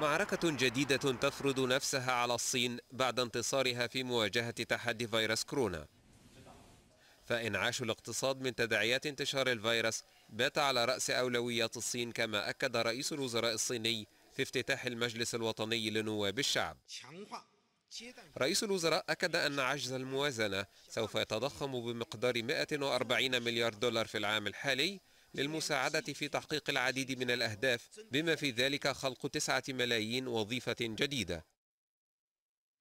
معركة جديدة تفرض نفسها على الصين بعد انتصارها في مواجهة تحدي فيروس كورونا فإنعاش الاقتصاد من تداعيات انتشار الفيروس بات على رأس أولويات الصين كما أكد رئيس الوزراء الصيني في افتتاح المجلس الوطني لنواب الشعب رئيس الوزراء أكد أن عجز الموازنة سوف يتضخم بمقدار 140 مليار دولار في العام الحالي للمساعدة في تحقيق العديد من الأهداف بما في ذلك خلق تسعة ملايين وظيفة جديدة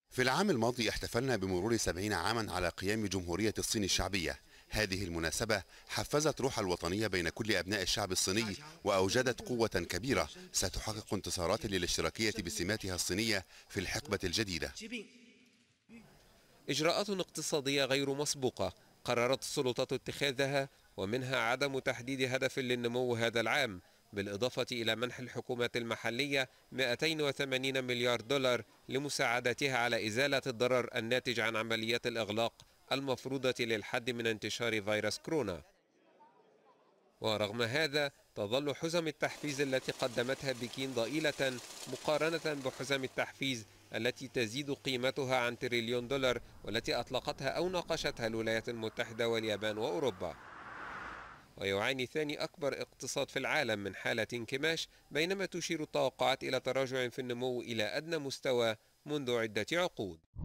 في العام الماضي احتفلنا بمرور سبعين عاما على قيام جمهورية الصين الشعبية هذه المناسبة حفزت روح الوطنية بين كل أبناء الشعب الصيني وأوجدت قوة كبيرة ستحقق انتصارات للاشتراكية بسماتها الصينية في الحقبة الجديدة إجراءات اقتصادية غير مسبوقة قررت السلطات اتخاذها ومنها عدم تحديد هدف للنمو هذا العام بالإضافة إلى منح الحكومات المحلية 280 مليار دولار لمساعدتها على إزالة الضرر الناتج عن عمليات الإغلاق المفروضة للحد من انتشار فيروس كورونا ورغم هذا تظل حزم التحفيز التي قدمتها بكين ضئيلة مقارنة بحزم التحفيز التي تزيد قيمتها عن تريليون دولار والتي أطلقتها أو ناقشتها الولايات المتحدة واليابان وأوروبا ويعاني ثاني أكبر اقتصاد في العالم من حالة انكماش بينما تشير التوقعات إلى تراجع في النمو إلى أدنى مستوى منذ عدة عقود